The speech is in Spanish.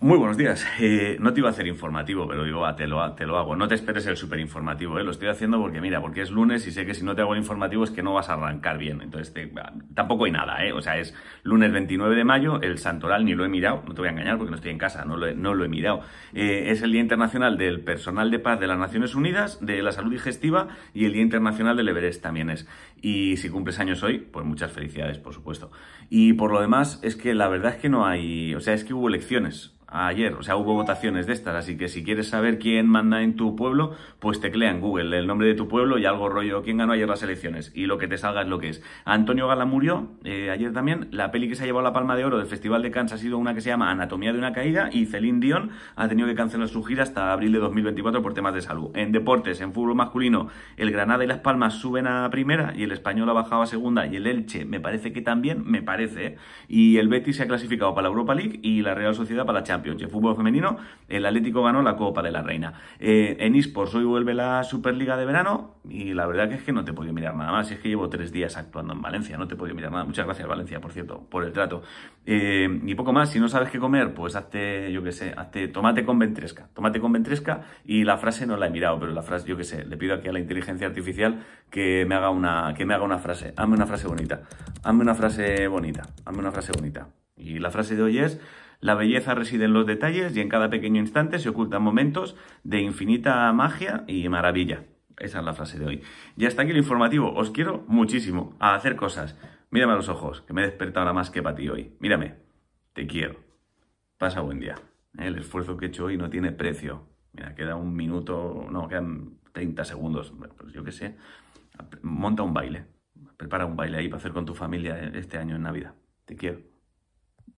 Muy buenos días. Eh, no te iba a hacer informativo, pero digo, te, lo, te, lo, hago. No te esperes el súper informativo, eh, lo estoy haciendo porque, mira, porque es lunes y sé que si no te hago el informativo es que no vas a arrancar bien. Entonces, tampoco hay nada, eh. O sea, es lunes 29 de mayo, el santoral ni lo he mirado, no te voy a engañar porque no estoy en casa, no lo he, mirado. es el Día Internacional del Personal de Paz de las Naciones Unidas, de la Salud Digestiva y el Día Internacional del Everest también es. Y si cumples años hoy, pues muchas felicidades, por supuesto. Y por lo demás, es que la verdad es que no hay, o sea, es que hubo elecciones ayer, o sea, hubo votaciones de estas, así que si quieres saber quién manda en tu pueblo, pues teclea en Google el nombre de tu pueblo y algo rollo, quién ganó ayer las elecciones, y lo que te salga es lo que es. Antonio Gala murió eh, ayer también, la peli que se ha llevado la Palma de Oro del Festival de Cannes ha sido una que se llama Anatomía de una Caída, y Celine Dion ha tenido que cancelar su gira hasta abril de 2024 por temas de salud. En deportes, en fútbol masculino, el Granada y Las Palmas suben a primera, y el Español ha bajado a segunda, y el Elche me parece que también, me parece, ¿eh? y el Betis se ha clasificado para la Europa League y la Real Sociedad para la Champions. Champions fútbol femenino, el Atlético ganó la Copa de la Reina. Eh, en eSports hoy vuelve la Superliga de verano y la verdad que es que no te he podido mirar nada más. Es que llevo tres días actuando en Valencia, no te he podido mirar nada. Muchas gracias, Valencia, por cierto, por el trato. Eh, y poco más, si no sabes qué comer, pues hazte, yo qué sé, hazte tomate con ventresca. Tomate con ventresca y la frase no la he mirado, pero la frase, yo qué sé, le pido aquí a la inteligencia artificial que me haga una, que me haga una frase. Hazme una frase bonita. Hazme una frase bonita. Hazme una frase bonita. Y la frase de hoy es la belleza reside en los detalles y en cada pequeño instante se ocultan momentos de infinita magia y maravilla. Esa es la frase de hoy. Ya está aquí el informativo. Os quiero muchísimo a hacer cosas. Mírame a los ojos, que me he despertado ahora más que para ti hoy. Mírame. Te quiero. Pasa buen día. Eh, el esfuerzo que he hecho hoy no tiene precio. Mira, queda un minuto, no, quedan 30 segundos. Pues yo qué sé. Monta un baile. Prepara un baile ahí para hacer con tu familia este año en Navidad. Te quiero.